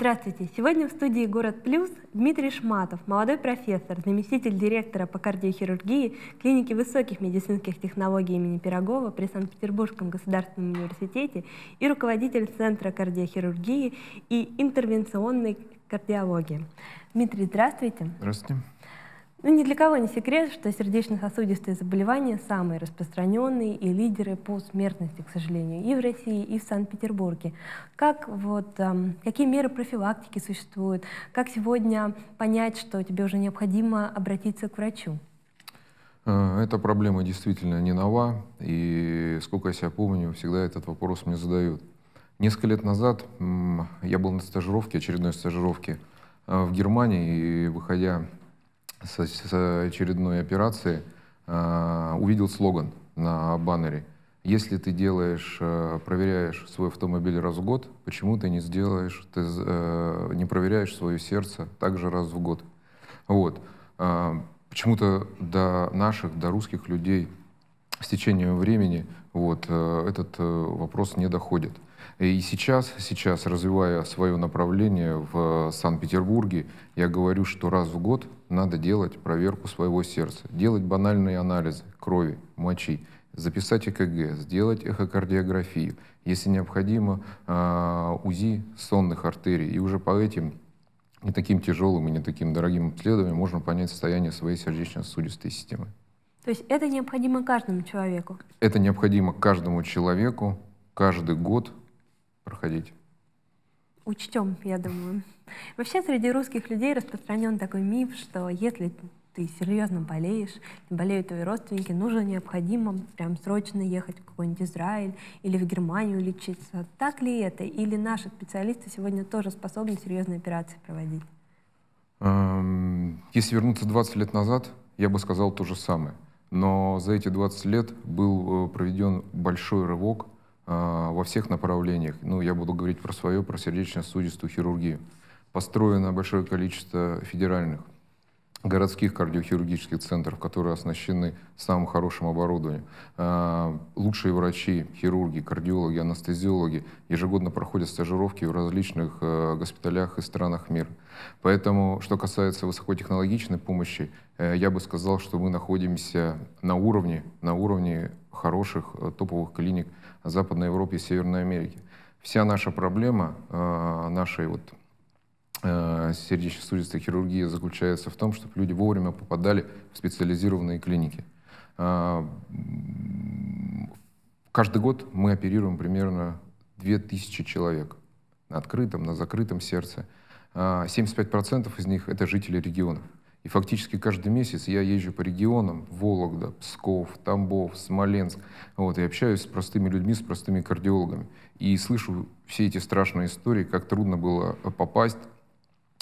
Здравствуйте! Сегодня в студии «Город Плюс» Дмитрий Шматов, молодой профессор, заместитель директора по кардиохирургии клиники высоких медицинских технологий имени Пирогова при Санкт-Петербургском государственном университете и руководитель Центра кардиохирургии и интервенционной кардиологии. Дмитрий, здравствуйте! Здравствуйте! Ну, ни для кого не секрет, что сердечно-сосудистые заболевания самые распространенные и лидеры по смертности, к сожалению, и в России, и в Санкт-Петербурге. Как вот, эм, какие меры профилактики существуют? Как сегодня понять, что тебе уже необходимо обратиться к врачу? Э, эта проблема действительно не нова, и сколько я себя помню, всегда этот вопрос мне задают. Несколько лет назад я был на стажировке, очередной стажировке э, в Германии, и выходя с, с очередной операции а, увидел слоган на баннере. Если ты делаешь, э, проверяешь свой автомобиль раз в год, почему ты не сделаешь, ты э, не проверяешь свое сердце также раз в год? Вот. А, почему-то до наших, до русских людей с течением времени вот, э, этот вопрос не доходит. И сейчас, сейчас, развивая свое направление в Санкт-Петербурге, я говорю, что раз в год надо делать проверку своего сердца, делать банальные анализы крови, мочи, записать ЭКГ, сделать эхокардиографию, если необходимо, а, УЗИ сонных артерий. И уже по этим не таким тяжелым и не таким дорогим обследованием можно понять состояние своей сердечно-сосудистой системы. То есть это необходимо каждому человеку? Это необходимо каждому человеку каждый год проходить. Учтем, я думаю. Вообще среди русских людей распространен такой миф, что если ты серьезно болеешь, болеют твои родственники, нужно необходимо прям срочно ехать в какой-нибудь Израиль или в Германию лечиться. Так ли это? Или наши специалисты сегодня тоже способны серьезные операции проводить? Эм, если вернуться 20 лет назад, я бы сказал то же самое. Но за эти 20 лет был э, проведен большой рывок – а, во всех направлениях. Ну, я буду говорить про свое, про сердечно-сосудистую хирургию. Построено большое количество федеральных городских кардиохирургических центров, которые оснащены самым хорошим оборудованием. А, лучшие врачи, хирурги, кардиологи, анестезиологи ежегодно проходят стажировки в различных э, госпиталях и странах мира. Поэтому, что касается высокотехнологичной помощи, э, я бы сказал, что мы находимся на уровне, на уровне хороших э, топовых клиник Западной Европы и Северной Америки. Вся наша проблема нашей вот Э, сердечно-сосудистой хирургии заключается в том, чтобы люди вовремя попадали в специализированные клиники. Э, каждый год мы оперируем примерно 2000 человек на открытом, на закрытом сердце. 75% э, из них — это жители регионов. И фактически каждый месяц я езжу по регионам — Вологда, Псков, Тамбов, Смоленск. Вот, и общаюсь с простыми людьми, с простыми кардиологами. И слышу все эти страшные истории, как трудно было попасть,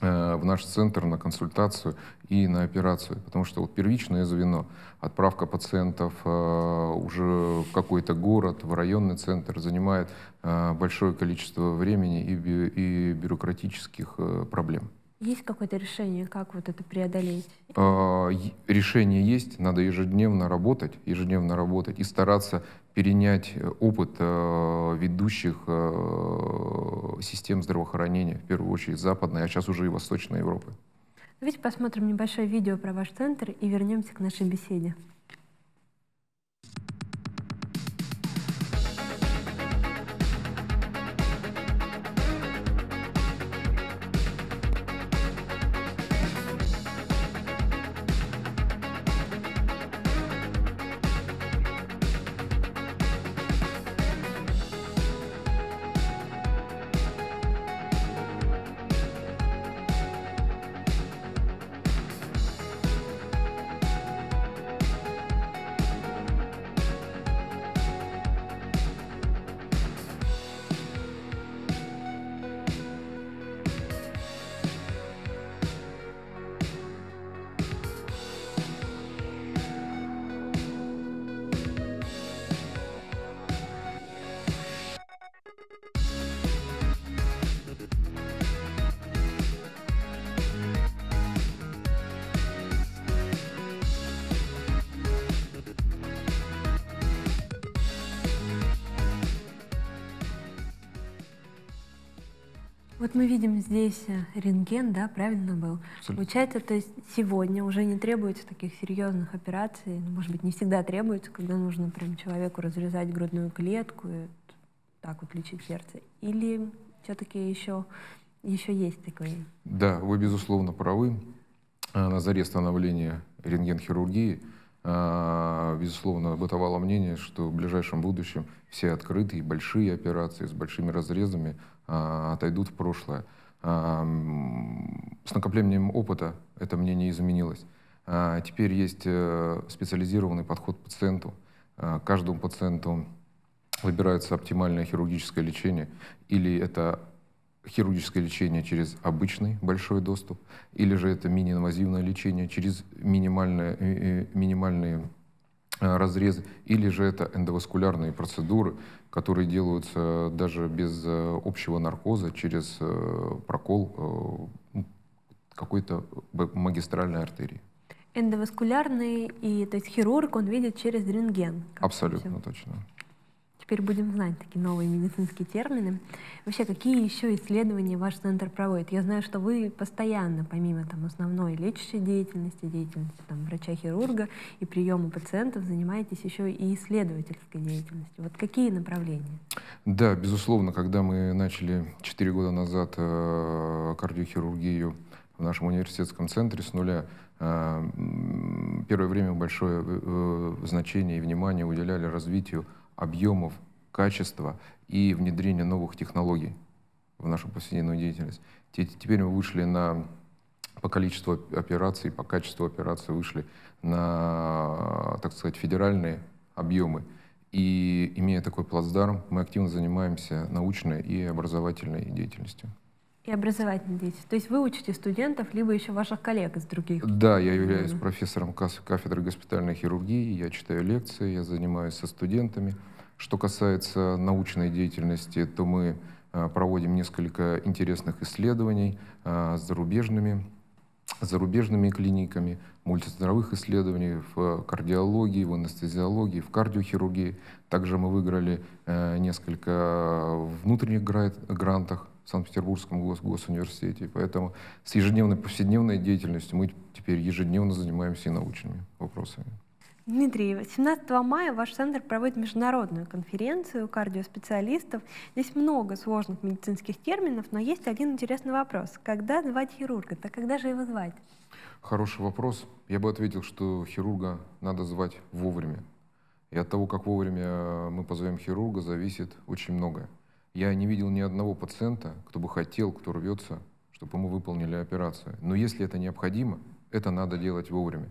Э, в наш центр на консультацию и на операцию, потому что вот первичное звено, отправка пациентов э, уже в какой-то город, в районный центр занимает э, большое количество времени и бюрократических проблем. Есть какое-то решение, как вот это преодолеть? А, решение есть, надо ежедневно работать, ежедневно работать и стараться перенять э, опыт э, ведущих э, систем здравоохранения, в первую очередь западной, а сейчас уже и восточной Европы. Давайте посмотрим небольшое видео про ваш центр и вернемся к нашей беседе. Вот мы видим здесь э, рентген, да, правильно был. Абсолютно. Получается, то есть сегодня уже не требуется таких серьезных операций, ну, может быть, не всегда требуется, когда нужно прям человеку разрезать грудную клетку и так вот лечить сердце. Или все-таки еще, еще есть такое? Да, вы, безусловно, правы. Э, на заре становления рентген-хирургии – а, безусловно, бытовало мнение, что в ближайшем будущем все открытые большие операции с большими разрезами а, отойдут в прошлое. А, с накоплением опыта это мнение изменилось. Теперь есть э, специализированный подход к пациенту. Каждому пациенту выбирается оптимальное хирургическое лечение, или это хирургическое лечение через обычный большой доступ, или же это мини-инвазивное лечение через э, э, минимальные, минимальные э, разрезы, или же это эндоваскулярные процедуры, которые делаются даже без общего наркоза, через прокол какой-то магистральной артерии. Эндоваскулярный, и, то есть хирург, он видит через рентген. Абсолютно точно теперь будем знать такие новые медицинские термины. Вообще, какие еще исследования ваш центр проводит? Я знаю, что вы постоянно, помимо там, основной лечащей деятельности, деятельности там, врача-хирурга и приема пациентов, занимаетесь еще и исследовательской деятельностью. Вот какие направления? Да, безусловно, когда мы начали 4 года назад э, кардиохирургию в нашем университетском центре с нуля, э, первое время большое э, значение и внимание уделяли развитию объемов, качества и внедрения новых технологий в нашу повседневную деятельность. Теперь мы вышли на по количеству операций, по качеству операций вышли на, так сказать, федеральные объемы. И имея такой плацдарм, мы активно занимаемся научной и образовательной деятельностью. И образовательные деятельности. То есть вы учите студентов, либо еще ваших коллег из других? Да, я являюсь mm-hmm. профессором кафедры госпитальной хирургии, я читаю лекции, я занимаюсь со студентами. Что касается научной деятельности, то мы э, проводим несколько интересных исследований э, с зарубежными, с зарубежными клиниками, мультицентровых исследований в кардиологии, в анестезиологии, в кардиохирургии. Также мы выиграли э, несколько внутренних грантах Санкт-Петербургском госуниверситете. Поэтому с ежедневной повседневной деятельностью мы теперь ежедневно занимаемся и научными вопросами. Дмитрий, 18 мая ваш центр проводит международную конференцию кардиоспециалистов. Здесь много сложных медицинских терминов, но есть один интересный вопрос. Когда звать хирурга? Так когда же его звать? Хороший вопрос. Я бы ответил, что хирурга надо звать вовремя. И от того, как вовремя э, мы позовем хирурга, зависит очень многое. Я не видел ни одного пациента, кто бы хотел, кто рвется, чтобы ему выполнили операцию. Но если это необходимо, это надо делать вовремя.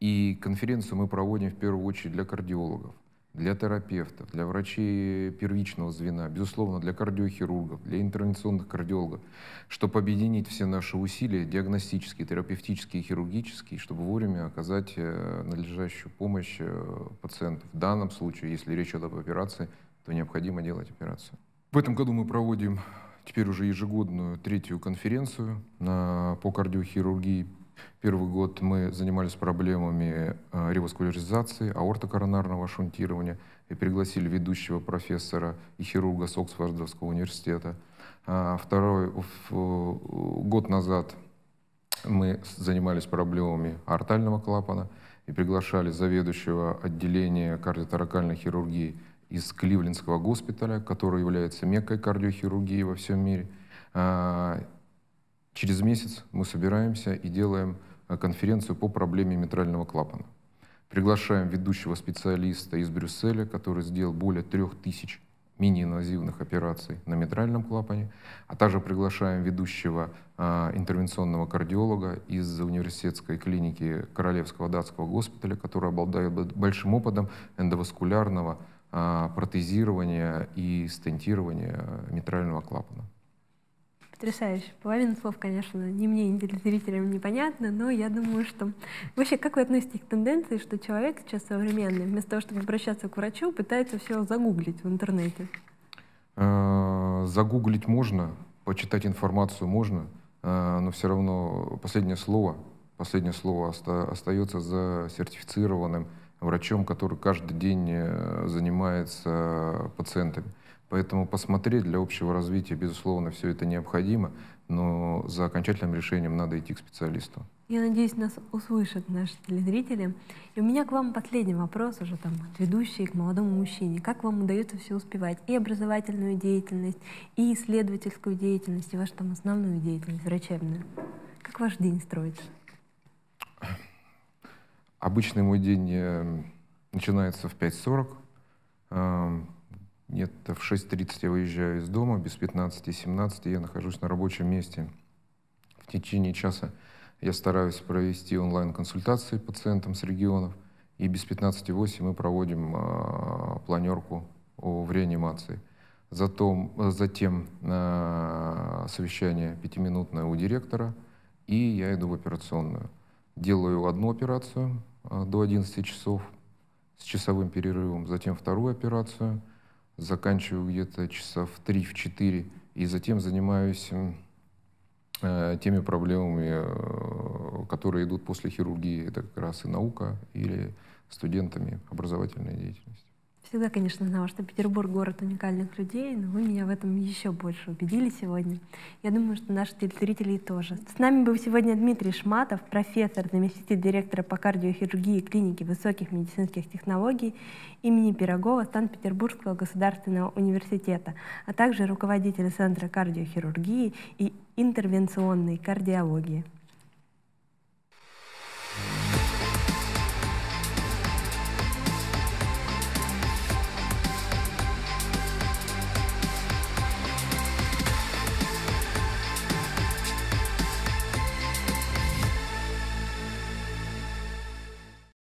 И конференцию мы проводим в первую очередь для кардиологов, для терапевтов, для врачей первичного звена, безусловно, для кардиохирургов, для интервенционных кардиологов, чтобы объединить все наши усилия диагностические, терапевтические и хирургические, чтобы вовремя оказать э, надлежащую помощь э, пациенту. В данном случае, если речь идет об операции, то необходимо делать операцию. В этом году мы проводим теперь уже ежегодную третью конференцию на, по кардиохирургии. Первый год мы занимались проблемами э, реваскуляризации, аортокоронарного шунтирования и пригласили ведущего профессора и хирурга с Оксфордского университета. А, второй э, год назад мы занимались проблемами артального клапана и приглашали заведующего отделения кардиоторакальной хирургии из Кливлендского госпиталя, который является меккой кардиохирургии во всем мире. А, через месяц мы собираемся и делаем а, конференцию по проблеме митрального клапана. Приглашаем ведущего специалиста из Брюсселя, который сделал более трех тысяч мини-инвазивных операций на митральном клапане, а также приглашаем ведущего э, интервенционного кардиолога из университетской клиники Королевского датского госпиталя, который обладает большим опытом эндоваскулярного а, протезирования и стентирования митрального клапана. Потрясающе. Половина слов, конечно, ни мне, ни телезрителям непонятно, но я думаю, что... Вообще, как вы относитесь к тенденции, что человек сейчас современный, вместо того, чтобы обращаться к врачу, пытается все загуглить в интернете? А, загуглить можно, почитать информацию можно, а, но все равно последнее слово, последнее слово остается за сертифицированным врачом, который каждый день э, занимается пациентами. Поэтому посмотреть для общего развития, безусловно, все это необходимо, но за окончательным решением надо идти к специалисту. Я надеюсь, нас услышат наши телезрители. И у меня к вам последний вопрос уже там от ведущей к молодому мужчине. Как вам удается все успевать? И образовательную деятельность, и исследовательскую деятельность, и вашу там основную деятельность врачебную. Как ваш день строится? Обычный мой день э, начинается в 5.40. Нет, э, в 6.30 я выезжаю из дома, без 15.17 я нахожусь на рабочем месте. В течение часа я стараюсь провести онлайн-консультации пациентам с регионов, и без 15.08 мы проводим э, планерку в реанимации. Затем, затем совещание пятиминутное у директора, и я иду в операционную. Делаю одну операцию, Э, до 11 часов с часовым перерывом, затем вторую операцию, заканчиваю где-то часа в 3 в 4 и затем занимаюсь э, теми проблемами, э, которые идут после хирургии. Это как раз и наука или студентами образовательная деятельность. Всегда, конечно, знала, что Петербург — город уникальных людей, но вы меня в этом еще больше убедили сегодня. Я думаю, что наши телезрители тоже. С нами был сегодня Дмитрий Шматов, профессор, заместитель директора по кардиохирургии клиники высоких медицинских технологий имени Пирогова Санкт-Петербургского государственного университета, а также руководитель Центра кардиохирургии и интервенционной кардиологии.